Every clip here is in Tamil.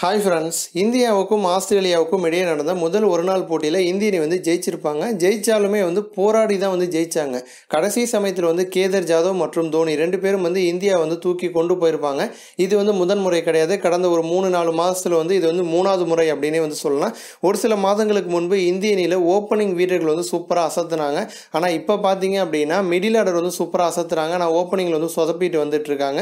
ஹாய் ஃப்ரெண்ட்ஸ் இந்தியாவுக்கும் ஆஸ்திரேலியாவுக்கும் இடையே நடந்த முதல் ஒரு நாள் போட்டியில் இந்திய அணி வந்து ஜெயிச்சிருப்பாங்க ஜெயித்தாலுமே வந்து போராடி தான் வந்து ஜெயித்தாங்க கடைசி சமயத்தில் வந்து கேதர் ஜாதவ் மற்றும் தோனி ரெண்டு பேரும் வந்து இந்தியா வந்து தூக்கி கொண்டு போயிருப்பாங்க இது வந்து முதன்முறை கிடையாது கடந்த ஒரு மூணு நாலு மாதத்தில் வந்து இது வந்து மூணாவது முறை அப்படின்னே வந்து சொல்லலாம் ஒரு சில மாதங்களுக்கு முன்பு இந்திய அணியில் ஓப்பனிங் வீரர்கள் வந்து சூப்பராக அசத்துனாங்க ஆனால் இப்போ பார்த்தீங்க அப்படின்னா மிடில் ஆர்டர் வந்து சூப்பராக அசத்துறாங்க ஆனால் ஓப்பனிங்கில் வந்து சொதப்பிட்டு வந்துட்டு இருக்காங்க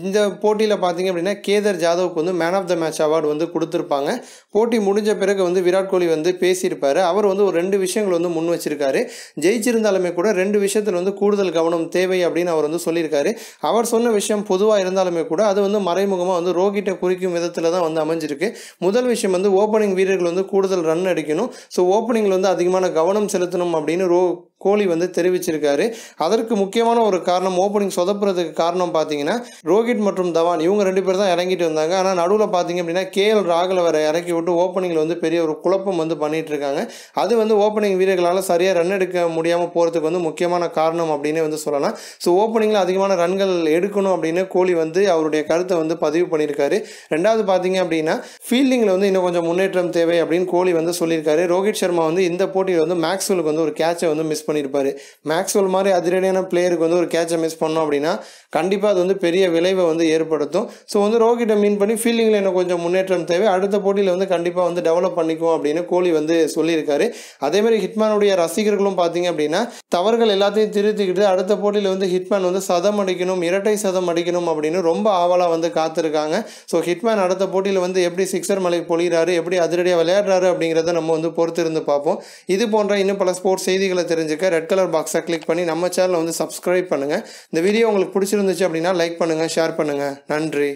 இந்த போட்டியில் பார்த்தீங்க அப்படின்னா கேதர் ஜாதவுக்கு வந்து man of the match award வந்து கொடுத்துருப்பாங்க போட்டி முடிஞ்ச பிறகு வந்து விராட் கோலி வந்து பேசியிருப்பார் அவர் வந்து ஒரு ரெண்டு விஷயங்கள் வந்து முன் வச்சிருக்காரு ஜெயிச்சிருந்தாலுமே கூட ரெண்டு விஷயத்தில் வந்து கூடுதல் கவனம் தேவை அப்படின்னு அவர் வந்து சொல்லியிருக்காரு அவர் சொன்ன விஷயம் பொதுவாக இருந்தாலுமே கூட அது வந்து மறைமுகமாக வந்து ரோகிட்ட குறிக்கும் விதத்தில் தான் வந்து அமைஞ்சிருக்கு முதல் விஷயம் வந்து ஓப்பனிங் வீரர்கள் வந்து கூடுதல் ரன் அடிக்கணும் ஸோ ஓப்பனிங்கில் வந்து அதிகமான கவனம் செலுத்தணும் அப்படின்னு ரோ கோலி வந்து தெரிவிச்சிருக்காரு அதற்கு முக்கியமான ஒரு காரணம் ஓப்பனிங் சொதப்புறதுக்கு காரணம் பார்த்தீங்கன்னா ரோஹித் மற்றும் தவான் இவங்க ரெண்டு பேர் தான் இறங்கிட்டு வந்தாங்க ஆனால் நடுவில் பார்த்தீங்க அப்படின்னா கே எல் ராகுல வர இறக்கி விட்டு ஓப்பனிங்கில் வந்து பெரிய ஒரு குழப்பம் வந்து பண்ணிட்டு இருக்காங்க அது வந்து ஓப்பனிங் வீரர்களால் சரியாக ரன் எடுக்க முடியாமல் போகிறதுக்கு வந்து முக்கியமான காரணம் அப்படின்னு வந்து சொல்லலாம் ஸோ ஓப்பனிங்கில் அதிகமான ரன்கள் எடுக்கணும் அப்படின்னு கோலி வந்து அவருடைய கருத்தை வந்து பதிவு பண்ணியிருக்காரு ரெண்டாவது பார்த்தீங்க அப்படின்னா ஃபீல்டிங்கில் வந்து இன்னும் கொஞ்சம் முன்னேற்றம் தேவை அப்படின்னு கோலி வந்து சொல்லியிருக்காரு ரோஹித் சர்மா வந்து இந்த போட்டியில் வந்து மேக்ஸ்வெலுக்கு வந்து ஒரு கேட்சை வந்து மிஸ் பண்ணியிருப்பார் மேக்ஸ்வெல் மாதிரி அதிரடியான பிளேயருக்கு வந்து ஒரு கேட்சை மிஸ் பண்ணோம் அப்படின்னா கண்டிப்பாக அது வந்து பெரிய விளைவை வந்து ஏற்படுத்தும் ஸோ வந்து ரோகிட்ட மீன் பண்ணி ஃபீல்டிங்கில் எனக்கு கொஞ்சம் முன்னேற்றம் தேவை அடுத்த போட்டியில் வந்து கண்டிப்பாக வந்து டெவலப் பண்ணிக்குவோம் அப்படின்னு கோலி வந்து சொல்லியிருக்காரு அதேமாதிரி ஹிட்மேனுடைய ரசிகர்களும் பார்த்தீங்க அப்படின்னா தவறுகள் எல்லாத்தையும் திருத்திக்கிட்டு அடுத்த போட்டியில் வந்து ஹிட்மேன் வந்து சதம் அடிக்கணும் இரட்டை சதம் அடிக்கணும் அப்படின்னு ரொம்ப ஆவலாக வந்து காத்திருக்காங்க ஸோ ஹிட்மேன் அடுத்த போட்டியில் வந்து எப்படி சிக்ஸர் மலை பொழிகிறாரு எப்படி அதிரடியாக விளையாடுறாரு அப்படிங்கிறத நம்ம வந்து பொறுத்திருந்து பார்ப்போம் இது போன்ற இன்னும் பல ஸ்போர்ட்ஸ் செய்திகளை தெரிஞ்சுக்க இருக்க ரெட் கலர் பாக்ஸை கிளிக் பண்ணி நம்ம சேனலை வந்து சப்ஸ்கிரைப் பண்ணுங்கள் இந்த வீடியோ உங்களுக்கு பிடிச்சிருந்துச்சு அப்படின்னா லைக் பண்ணுங்கள் ஷேர் பண்ணுங்கள் நன்றி